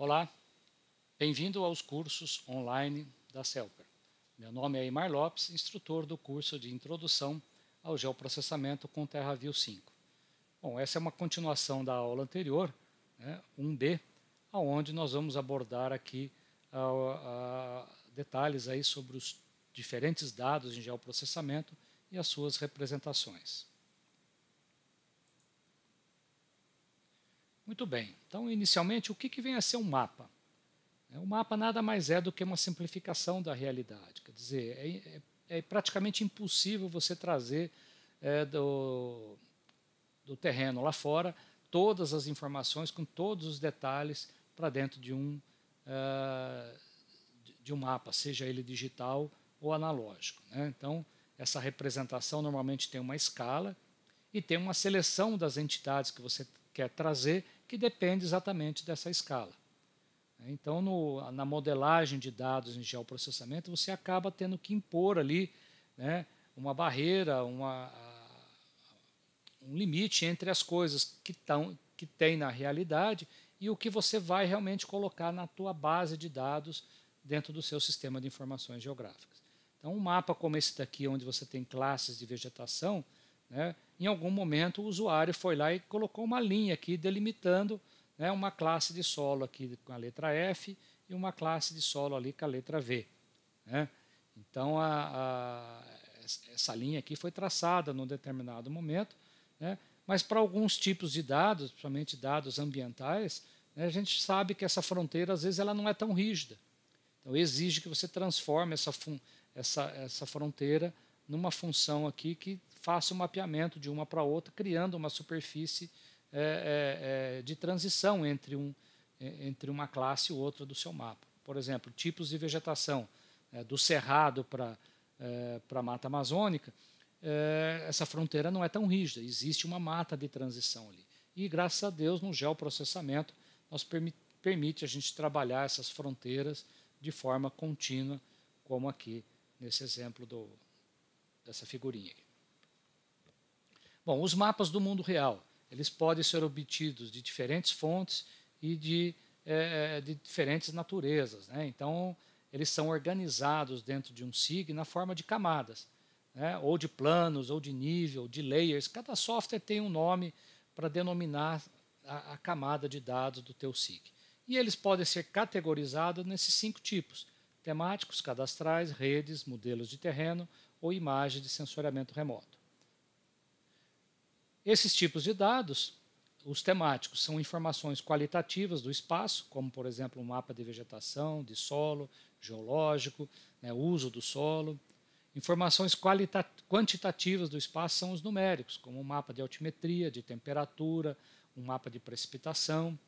Olá, bem-vindo aos cursos online da CELPER. Meu nome é Imar Lopes, instrutor do curso de Introdução ao Geoprocessamento com TerraView 5. Bom, essa é uma continuação da aula anterior, né, 1 b onde nós vamos abordar aqui a, a, detalhes aí sobre os diferentes dados em geoprocessamento e as suas representações. Muito bem. Então, inicialmente, o que, que vem a ser um mapa? É, o mapa nada mais é do que uma simplificação da realidade. Quer dizer, é, é, é praticamente impossível você trazer é, do, do terreno lá fora todas as informações com todos os detalhes para dentro de um, é, de um mapa, seja ele digital ou analógico. Né? Então, essa representação normalmente tem uma escala e tem uma seleção das entidades que você quer trazer que depende exatamente dessa escala. Então, no, na modelagem de dados em geoprocessamento, você acaba tendo que impor ali né, uma barreira, uma, um limite entre as coisas que, tão, que tem na realidade e o que você vai realmente colocar na tua base de dados dentro do seu sistema de informações geográficas. Então, um mapa como esse daqui, onde você tem classes de vegetação, né? Em algum momento, o usuário foi lá e colocou uma linha aqui delimitando né, uma classe de solo aqui com a letra F e uma classe de solo ali com a letra V. Né? Então, a, a, essa linha aqui foi traçada num determinado momento, né? mas para alguns tipos de dados, principalmente dados ambientais, né, a gente sabe que essa fronteira, às vezes, ela não é tão rígida. Então, exige que você transforme essa, essa, essa fronteira numa função aqui que faça o mapeamento de uma para outra, criando uma superfície é, é, é de transição entre, um, é, entre uma classe e outra do seu mapa. Por exemplo, tipos de vegetação, é, do cerrado para é, a mata amazônica, é, essa fronteira não é tão rígida, existe uma mata de transição ali. E, graças a Deus, no geoprocessamento, nós permite a gente trabalhar essas fronteiras de forma contínua, como aqui nesse exemplo do, dessa figurinha. Aqui. Bom, os mapas do mundo real, eles podem ser obtidos de diferentes fontes e de, é, é, de diferentes naturezas. Né? Então, eles são organizados dentro de um SIG na forma de camadas, né? ou de planos, ou de nível, de layers. Cada software tem um nome para denominar a, a, camada de dados do teu SIG. E eles podem ser categorizados nesses cinco tipos, temáticos, cadastrais, redes, modelos de terreno ou imagens de sensoriamento remoto. Esses tipos de dados, os temáticos, são informações qualitativas do espaço, como, por exemplo, um mapa de vegetação, de solo, geológico, né, uso do solo. Informações quantitativas do espaço são os numéricos, como um mapa de altimetria, de temperatura, um mapa de precipitação.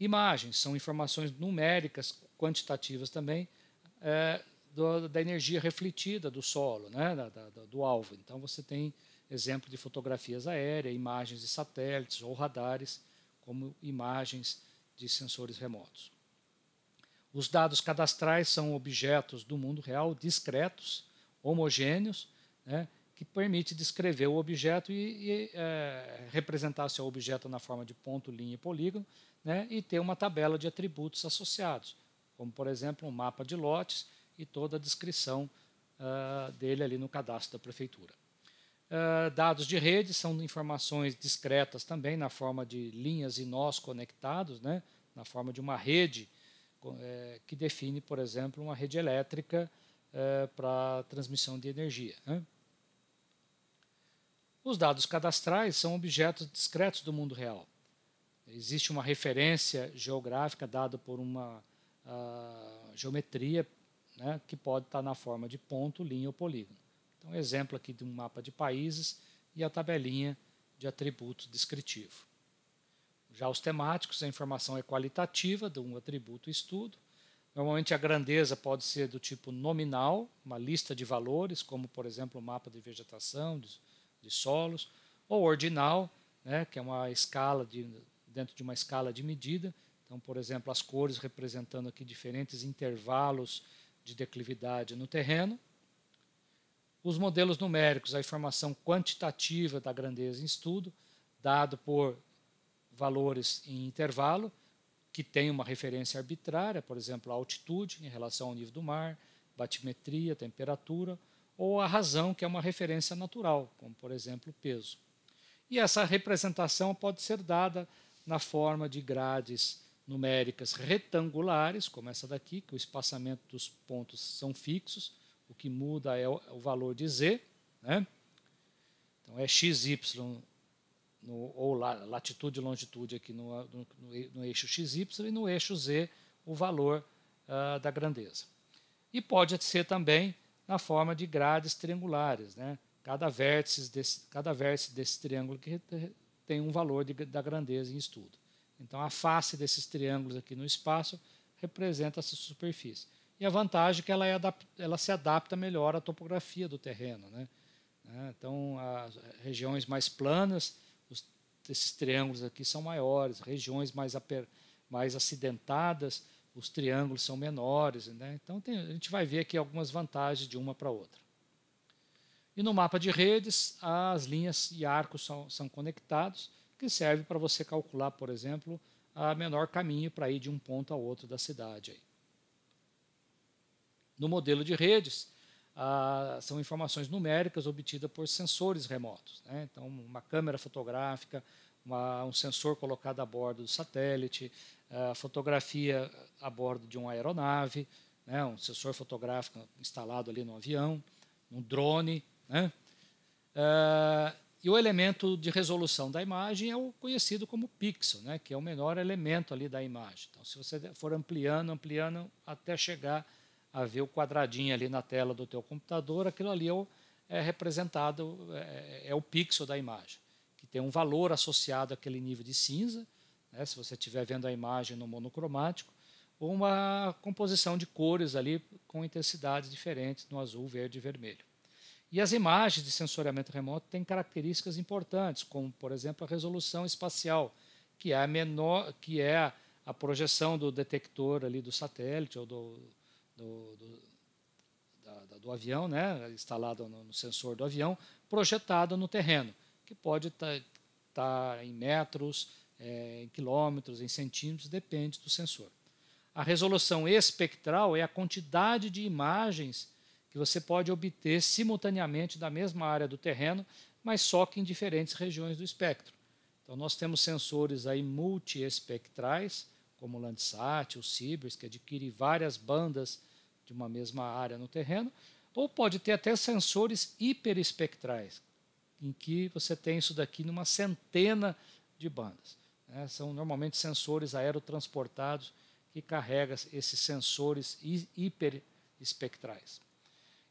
Imagens são informações numéricas, quantitativas também, é, do, da energia refletida do solo, né, da, da, do alvo. Então, você tem exemplo de fotografias aéreas, imagens de satélites ou radares, como imagens de sensores remotos. Os dados cadastrais são objetos do mundo real discretos, homogêneos, né, que permite descrever o objeto e, e é, representar seu objeto na forma de ponto, linha e polígono, né, e ter uma tabela de atributos associados, como, por exemplo, um mapa de lotes e toda a descrição uh, dele ali no cadastro da prefeitura. Ah, dados de rede são informações discretas também, na forma de linhas e nós conectados, né? na forma de uma rede é, que define, por exemplo, uma rede elétrica é, para transmissão de energia. Né? Os dados cadastrais são objetos discretos do mundo real. Existe uma referência geográfica dada por uma ah, geometria né, que pode estar na forma de ponto, linha ou polígono. Então, exemplo aqui de um mapa de países e a tabelinha de atributo descritivo. Já os temáticos, a informação é qualitativa de um atributo estudo. Normalmente a grandeza pode ser do tipo nominal, uma lista de valores, como por exemplo o mapa de vegetação, de, de solos, ou ordinal, né, que é uma escala de, dentro de uma escala de medida. Então, por exemplo, as cores representando aqui diferentes intervalos de declividade no terreno. Os modelos numéricos, a informação quantitativa da grandeza em estudo, dado por valores em intervalo, que tem uma referência arbitrária, por exemplo, a altitude em relação ao nível do mar, batimetria, temperatura, ou a razão, que é uma referência natural, como, por exemplo, o peso. E essa representação pode ser dada na forma de grades numéricas retangulares, como essa daqui, que o espaçamento dos pontos são fixos, o que muda é o valor de Z, né? Então é XY no, ou latitude e longitude aqui no, no, no, eixo XY e no eixo Z o valor ah, da grandeza. E pode ser também na forma de grades triangulares. Né? Cada, vértice desse, cada vértice desse triângulo que tem um valor de, da grandeza em estudo. Então a face desses triângulos aqui no espaço representa essa superfície. E a vantagem é que ela, é ela se adapta melhor à topografia do terreno. Né? né? Então, regiões mais planas, os, esses triângulos aqui são maiores, regiões mais, aper, mais acidentadas, os triângulos são menores. Né? Então, tem, a gente vai ver aqui algumas vantagens de uma para outra. E no mapa de redes, as linhas e arcos são, são conectados, que serve para você calcular, por exemplo, a menor caminho para ir de um ponto a outro da cidade. Aí. No modelo de redes, ah, são informações numéricas obtidas por sensores remotos. Né? Então, uma câmera fotográfica, uma, um sensor colocado a bordo do satélite, a ah, fotografia a bordo de uma aeronave, né? um sensor fotográfico instalado ali no avião, um drone. Né? Ah, e o elemento de resolução da imagem é o conhecido como pixel, né? que é o menor elemento ali da imagem. Então, se você for ampliando, ampliando, até chegar a ver o quadradinho ali na tela do teu computador, aquilo ali é, o, é representado, é, é, o pixel da imagem, que tem um valor associado àquele nível de cinza, né, se você estiver vendo a imagem no monocromático, ou uma composição de cores ali com intensidades diferentes no azul, verde e vermelho. E as imagens de sensoriamento remoto têm características importantes, como, por exemplo, a resolução espacial, que é a menor, que é a projeção do detector ali do satélite ou do, do, do, da, do avião, né, instalada no, no, sensor do avião, projetada no terreno, que pode estar tá, tá em metros, é, em quilômetros, em centímetros, depende do sensor. A resolução espectral é a quantidade de imagens que você pode obter simultaneamente da mesma área do terreno, mas só que em diferentes regiões do espectro. Então, nós temos sensores aí multiespectrais, como o Landsat, o Cibers, que adquire várias bandas de uma mesma área no terreno, ou pode ter até sensores hiperespectrais, em que você tem isso daqui numa centena de bandas. É, são normalmente sensores aerotransportados que carregam esses sensores hiperespectrais.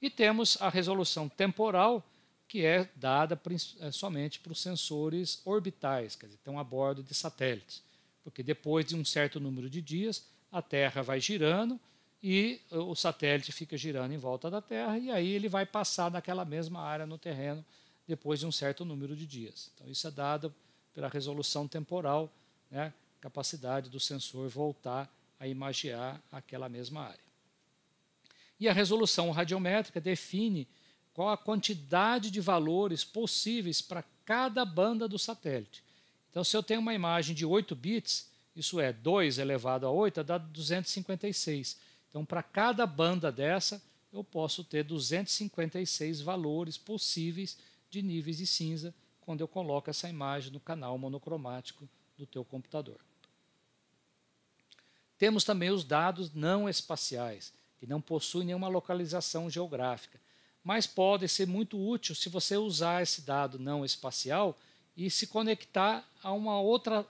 E temos a resolução temporal, que é dada eh, somente para os sensores orbitais, quer dizer, estão a bordo de satélites porque depois de um certo número de dias, a Terra vai girando e eh, o satélite fica girando em volta da Terra, e aí ele vai passar naquela mesma área no terreno depois de um certo número de dias. Então, isso é dado pela resolução temporal, né, capacidade do sensor voltar a imaginar aquela mesma área. E a resolução radiométrica define qual a quantidade de valores possíveis para cada banda do satélite. Então, se eu tenho uma imagem de 8 bits, isso é 2 elevado a 8, dá 256. Então, para cada banda dessa, eu posso ter 256 valores possíveis de níveis de cinza quando eu coloco essa imagem no canal monocromático do teu computador. Temos também os dados não espaciais, que não possuem nenhuma localização geográfica, mas podem ser muito úteis se você usar esse dado não espacial e se conectar a uma outra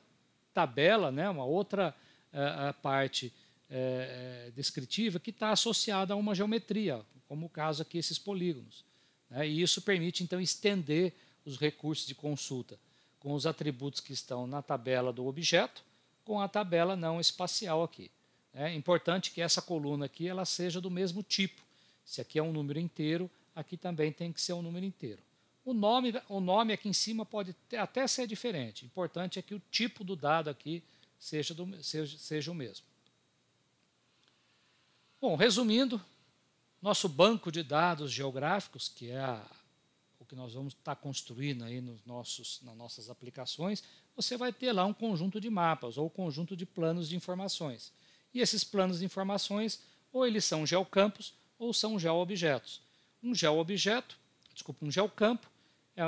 tabela, né, uma outra uh, parte uh, descritiva que está associada a uma geometria, como o caso aqui, esses polígonos. Né, e isso permite, então, estender os recursos de consulta com os atributos que estão na tabela do objeto, com a tabela não espacial aqui. Né. É importante que essa coluna aqui ela seja do mesmo tipo. Se aqui é um número inteiro, aqui também tem que ser um número inteiro. O nome, o nome aqui em cima pode até ser diferente. O importante é que o tipo do dado aqui seja, do, seja, seja o mesmo. Bom, resumindo, nosso banco de dados geográficos, que é a, o que nós vamos estar tá construindo aí nos nossos, nas nossas aplicações, você vai ter lá um conjunto de mapas ou um conjunto de planos de informações. E esses planos de informações, ou eles são geocampos ou são geoobjetos. Um geoobjeto, desculpa, um geocampo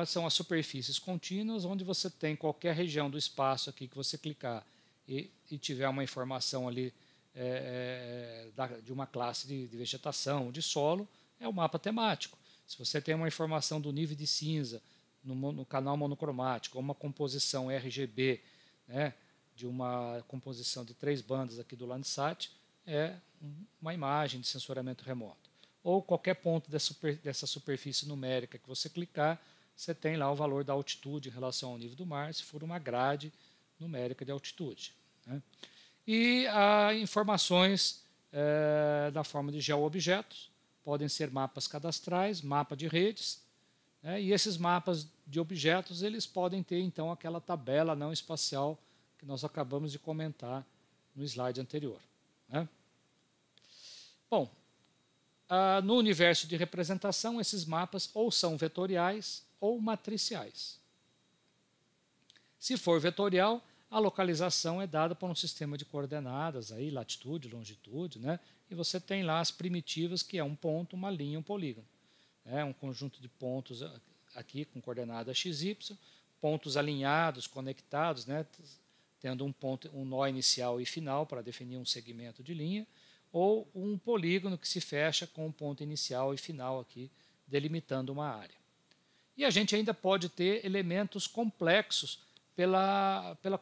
são as superfícies contínuas, onde você tem qualquer região do espaço aqui que você clicar e, e tiver uma informação ali é, é da, de uma classe de, de vegetação, de solo, é o um mapa temático. Se você tem uma informação do nível de cinza no, no canal monocromático, ou uma composição RGB, né, de uma composição de três bandas aqui do Landsat, é uma imagem de sensoramento remoto. Ou qualquer ponto dessa, super, dessa superfície numérica que você clicar, você tem lá o valor da altitude em relação ao nível do mar, se for uma grade numérica de altitude. Né? E há informações é, eh, na forma de geoobjetos, podem ser mapas cadastrais, mapa de redes, né? e esses mapas de objetos eles podem ter então aquela tabela não espacial que nós acabamos de comentar no slide anterior. Né? Bom, ah, no universo de representação, esses mapas ou são vetoriais ou matriciais. Se for vetorial, a localização é dada por um sistema de coordenadas, aí, latitude, longitude, né? e você tem lá as primitivas, que é um ponto, uma linha, um polígono. É um conjunto de pontos aqui com coordenada XY, pontos alinhados, conectados, né? tendo um, ponto, um nó inicial e final para definir um segmento de linha, ou um polígono que se fecha com um ponto inicial e final aqui, delimitando uma área. E a gente ainda pode ter elementos complexos pela, pela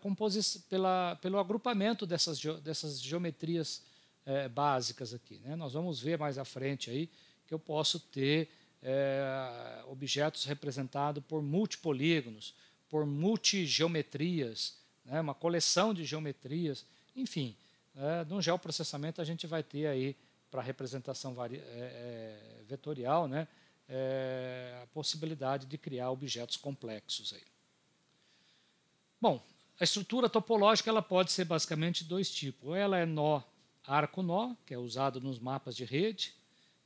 pela, pelo agrupamento dessas, dessas geometrias é, básicas aqui. Né? Nós vamos ver mais à frente aí que eu posso ter é, objetos representados por multipolígonos, por multigeometrias, né? uma coleção de geometrias, enfim. É, né? no geoprocessamento a gente vai ter aí para representação eh, vetorial, né? é, a possibilidade de criar objetos complexos. Aí. Bom, a estrutura topológica ela pode ser basicamente dois tipos. Ou ela é nó, arco-nó, que é usado nos mapas de rede.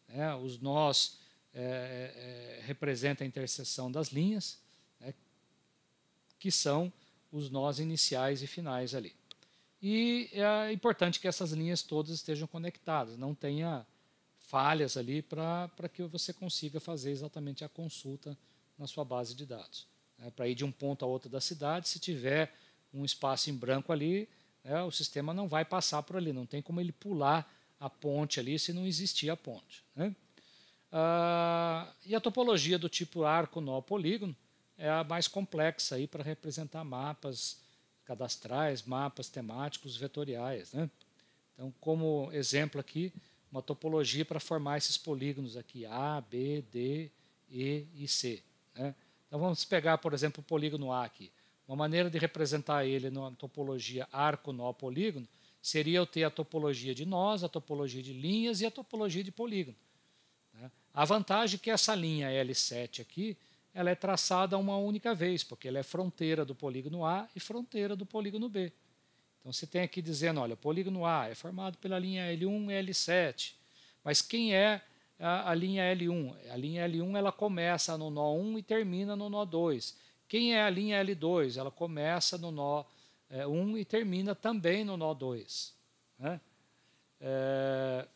Né? Os nós é, é, é representam a interseção das linhas, né? que são os nós iniciais e finais ali. E é importante que essas linhas todas estejam conectadas, não tenha falhas ali para que você consiga fazer exatamente a consulta na sua base de dados. É, né? para ir de um ponto a outro da cidade, se tiver um espaço em branco ali, é, o sistema não vai passar por ali, não tem como ele pular a ponte ali se não existir a ponte. Né? Ah, e a topologia do tipo arco, nó, polígono é a mais complexa para representar mapas cadastrais, mapas temáticos, vetoriais. Né? Então, como exemplo aqui, uma topologia para formar esses polígonos aqui, A, B, D, E e C. Né? Então vamos pegar, por exemplo, o polígono A aqui. Uma maneira de representar ele numa topologia arco-nó polígono seria eu ter a topologia de nós, a topologia de linhas e a topologia de polígono. Né? A vantagem é que essa linha L7 aqui, ela é traçada uma única vez, porque ela é fronteira do polígono A e fronteira do polígono B. Então você tem aqui dizendo, olha, polígono A é formado pela linha L1 e L7. Mas quem é a, a, linha L1? A linha L1 ela começa no nó 1 e termina no nó 2. Quem é a linha L2? Ela começa no nó é, 1 e termina também no nó 2. Né? É,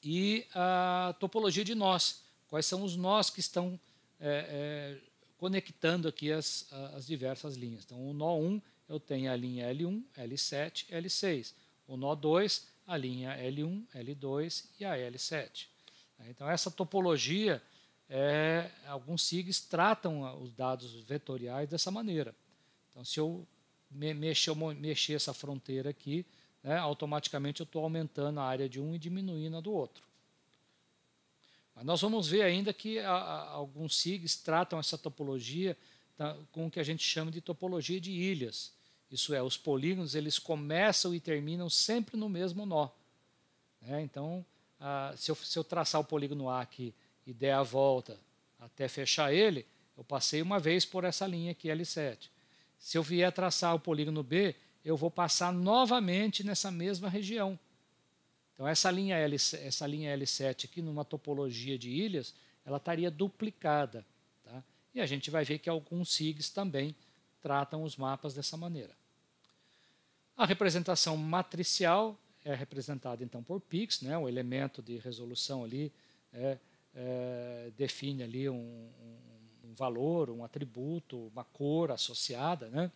e a topologia de nós. Quais são os nós que estão é, é conectando aqui as, as diversas linhas? Então, o nó 1 eu tenho a linha L1, L7, L6. O nó 2, a linha L1, L2 e a L7. Então, essa topologia, é, alguns SIGs tratam os dados vetoriais dessa maneira. Então, se eu mexer, mexer essa fronteira aqui, né, automaticamente eu estou aumentando a área de um e diminuindo a do outro. Mas nós vamos ver ainda que a, a, alguns SIGs tratam essa topologia tá, com o que a gente chama de topologia de ilhas. Isso é, os polígonos eles começam e terminam sempre no mesmo nó. Né? Então, ah, se, eu, se eu traçar o polígono A aqui e der a volta até fechar ele, eu passei uma vez por essa linha aqui, L7. Se eu vier traçar o polígono B, eu vou passar novamente nessa mesma região. Então, essa linha, L, essa linha L7 aqui, numa topologia de ilhas, ela estaria duplicada. Tá? E a gente vai ver que alguns SIGs também tratam os mapas dessa maneira. A representação matricial é representada então por pix, né? O elemento de resolução ali é, é, define ali um, um, um, valor, um atributo, uma cor associada, né?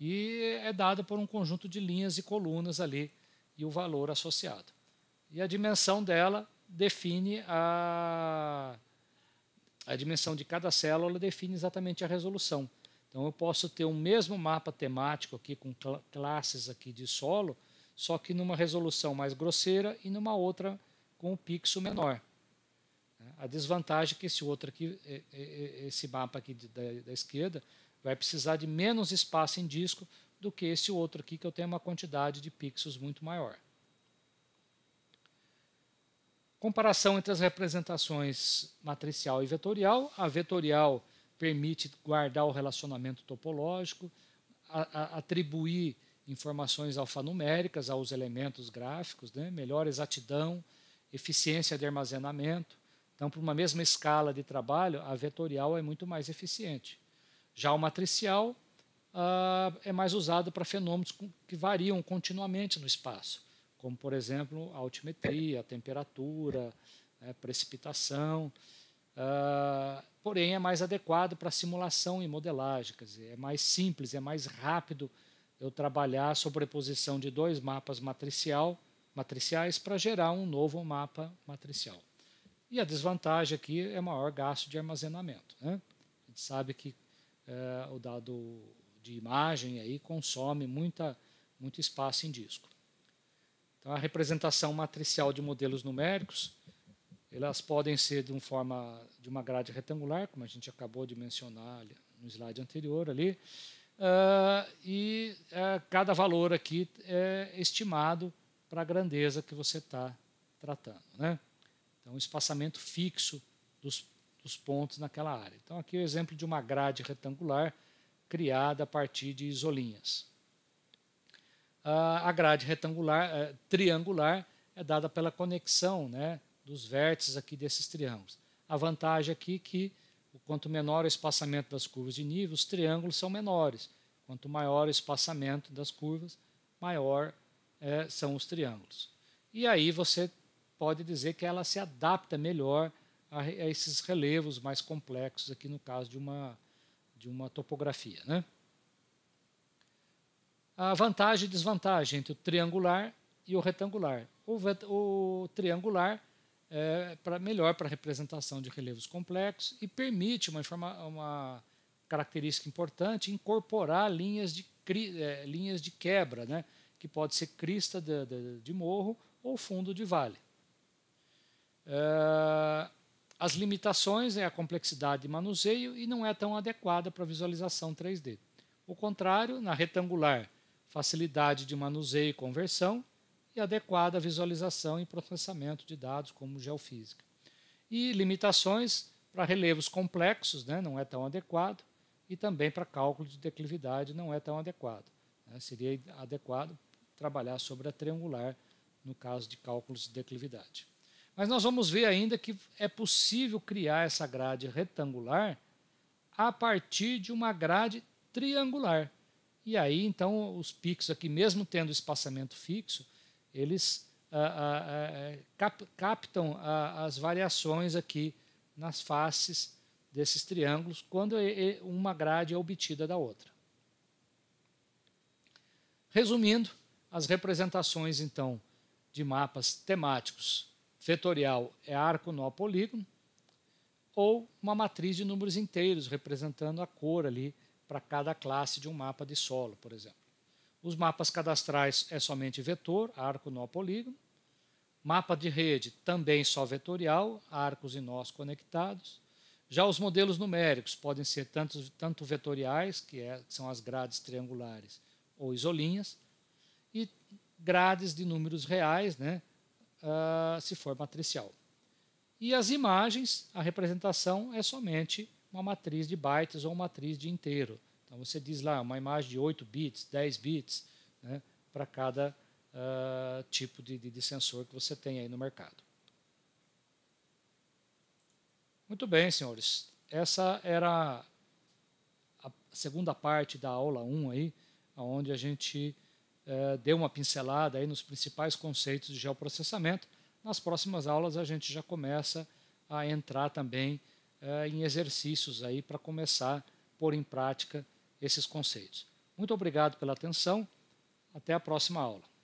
E é dada por um conjunto de linhas e colunas ali e o valor associado. E a dimensão dela define a a dimensão de cada célula define exatamente a resolução. Então eu posso ter o mesmo mapa temático aqui com cl classes aqui de solo, só que numa resolução mais grosseira e numa outra com um pixel menor. A desvantagem é que esse outro aqui, é, é, é, esse mapa aqui da, da esquerda, vai precisar de menos espaço em disco do que esse outro aqui que eu tenho uma quantidade de pixels muito maior. Comparação entre as representações matricial e vetorial. A vetorial permite guardar o relacionamento topológico, a, a, atribuir informações alfanuméricas aos elementos gráficos, né? melhor exatidão, eficiência de armazenamento. Então, para uma mesma escala de trabalho, a vetorial é muito mais eficiente. Já o matricial ah, é mais usado para fenômenos que variam continuamente no espaço, como, por exemplo, a altimetria, a temperatura, né? precipitação. Uh, porém, é mais adequado para simulação e modelagem, quer dizer, é mais simples, é mais rápido eu trabalhar a sobreposição de dois mapas matricial, matriciais para gerar um novo mapa matricial. E a desvantagem aqui é maior gasto de armazenamento. Né? A gente sabe que uh, o dado de imagem aí consome muita, muito espaço em disco. Então, a representação matricial de modelos numéricos elas podem ser de, uma forma, de uma grade retangular, como a gente acabou de mencionar no slide anterior ali, uh, e uh, cada valor aqui é estimado para a grandeza que você está tratando. Né? Então, o espaçamento fixo dos, dos pontos naquela área. Então, aqui é o exemplo de uma grade retangular criada a partir de isolinhas. Uh, a grade retangular, eh, triangular, é dada pela conexão né, dos vértices aqui desses triângulos. A vantagem aqui é que quanto menor o espaçamento das curvas de nível, os triângulos são menores. Quanto maior o espaçamento das curvas, maior é, são os triângulos. E aí você pode dizer que ela se adapta melhor a, a esses relevos mais complexos, aqui no caso de uma, de uma topografia. Né? A vantagem e desvantagem entre o triangular e o retangular. O, o triangular é, para melhor para representação de relevos complexos e permite uma, uma característica importante incorporar linhas de, é, linhas de quebra, né, que pode ser crista de, de, de morro ou fundo de vale. É, as limitações é a complexidade de manuseio e não é tão adequada para visualização 3D. O contrário, na retangular, facilidade de manuseio e conversão, e adequada visualização e processamento de dados como geofísica. E limitações para relevos complexos, né, não é tão adequado, e também para cálculo de declividade não é tão adequado. Né, seria adequado trabalhar sobre a triangular no caso de cálculos de declividade. Mas nós vamos ver ainda que é possível criar essa grade retangular a partir de uma grade triangular. E aí, então, os picos aqui, mesmo tendo espaçamento fixo, eles ah, ah, ah eh, cap captam ah, as variações aqui nas faces desses triângulos quando uma grade é obtida da outra. Resumindo, as representações então de mapas temáticos, vetorial é arco nó polígono, ou uma matriz de números inteiros representando a cor ali para cada classe de um mapa de solo, por exemplo. Os mapas cadastrais é somente vetor, arco, nó, polígono. Mapa de rede também só vetorial, arcos e nós conectados. Já os modelos numéricos podem ser tanto, tanto vetoriais, que, é, que são as grades triangulares ou isolinhas, e grades de números reais, né, uh, se for matricial. E as imagens, a representação é somente uma matriz de bytes ou matriz de inteiro. Então você diz lá uma imagem de 8 bits, 10 bits, né, para cada uh, tipo de, de, de sensor que você tem aí no mercado. Muito bem, senhores. Essa era a segunda parte da aula 1 aí, onde a gente eh, deu uma pincelada aí nos principais conceitos de geoprocessamento. Nas próximas aulas a gente já começa a entrar também eh, em exercícios aí para começar a pôr em prática esses conceitos. Muito obrigado pela atenção. Até a próxima aula.